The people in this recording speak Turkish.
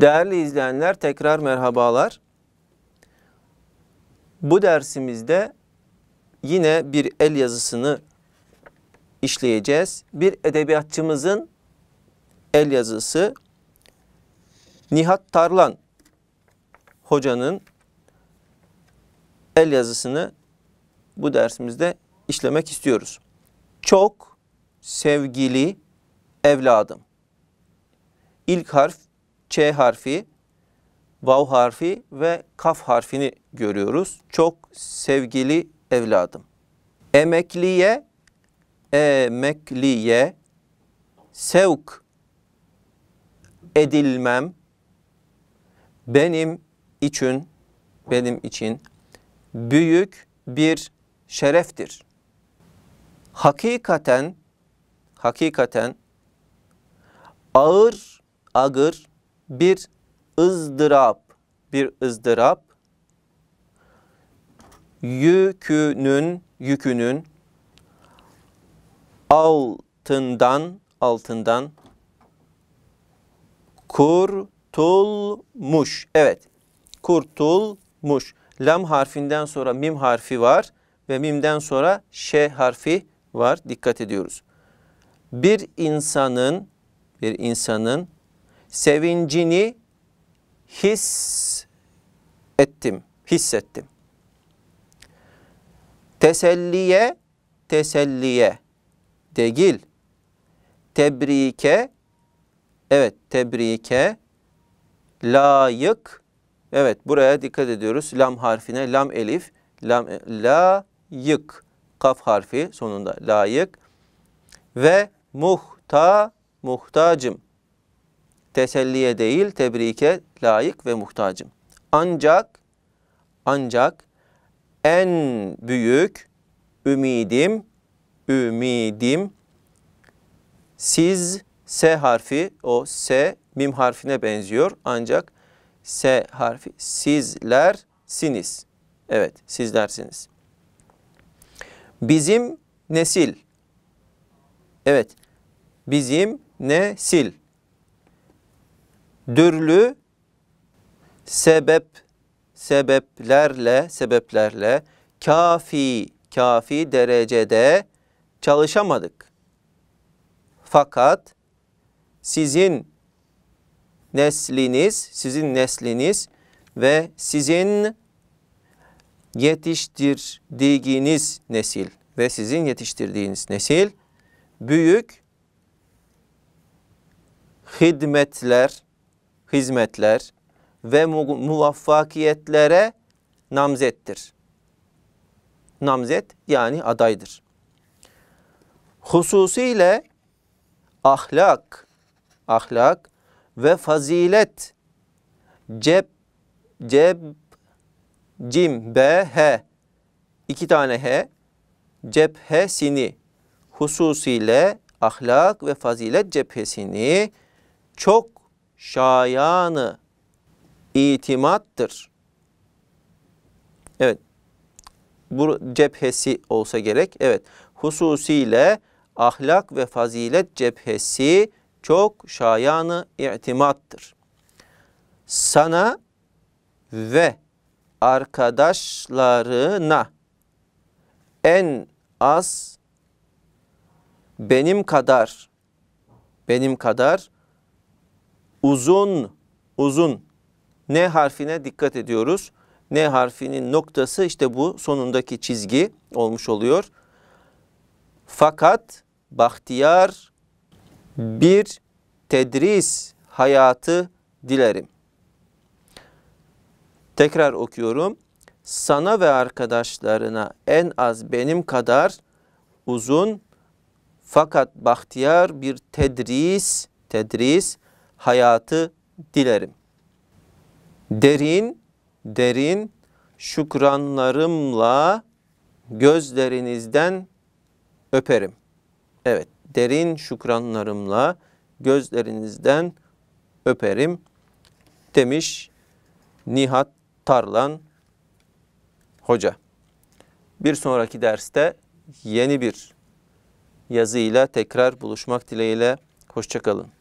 Değerli izleyenler tekrar merhabalar. Bu dersimizde yine bir el yazısını işleyeceğiz. Bir edebiyatçımızın el yazısı Nihat Tarlan hocanın el yazısını bu dersimizde işlemek istiyoruz. Çok sevgili evladım. İlk harf Ç harfi, vav harfi ve kaf harfini görüyoruz. Çok sevgili evladım. Emekliye, emekliye, sevk edilmem benim için, benim için büyük bir şereftir. Hakikaten, hakikaten ağır, ağır bir ızdırap, bir ızdırap yükünün, yükünün altından, altından kurtulmuş. Evet, kurtulmuş. Lam harfinden sonra mim harfi var ve mimden sonra ş harfi var. Dikkat ediyoruz. Bir insanın, bir insanın sevincini his ettim, hissettim. Teselliye, teselliye değil. Tebrike, evet tebrike layık. Evet buraya dikkat ediyoruz. Lam harfine, lam elif, lam layık. Kaf harfi sonunda layık. Ve muhta, muhtacım teselliye değil tebrike layık ve muhtacım. Ancak ancak en büyük ümidim ümidim siz S harfi o S mim harfine benziyor ancak S harfi sizlersiniz. Evet sizlersiniz. Bizim nesil. Evet bizim nesil dürlü sebep sebeplerle sebeplerle kafi kafi derecede çalışamadık. Fakat sizin nesliniz, sizin nesliniz ve sizin yetiştirdiğiniz nesil ve sizin yetiştirdiğiniz nesil büyük hizmetler hizmetler ve muvaffakiyetlere namzettir. Namzet yani adaydır. Hususiyle ahlak, ahlak ve fazilet ceb ceb cim b h iki tane h cephesini hususiyle ahlak ve fazilet cephesini çok şayanı itimattır. Evet. Bu cephesi olsa gerek. Evet. Hususiyle ahlak ve fazilet cephesi çok şayanı itimattır. Sana ve arkadaşlarına en az benim kadar benim kadar uzun uzun N harfine dikkat ediyoruz. N harfinin noktası işte bu sonundaki çizgi olmuş oluyor. Fakat bahtiyar bir tedris hayatı dilerim. Tekrar okuyorum. Sana ve arkadaşlarına en az benim kadar uzun fakat bahtiyar bir tedris, tedris hayatı dilerim. Derin, derin şükranlarımla gözlerinizden öperim. Evet, derin şükranlarımla gözlerinizden öperim demiş Nihat Tarlan Hoca. Bir sonraki derste yeni bir yazıyla tekrar buluşmak dileğiyle. Hoşçakalın.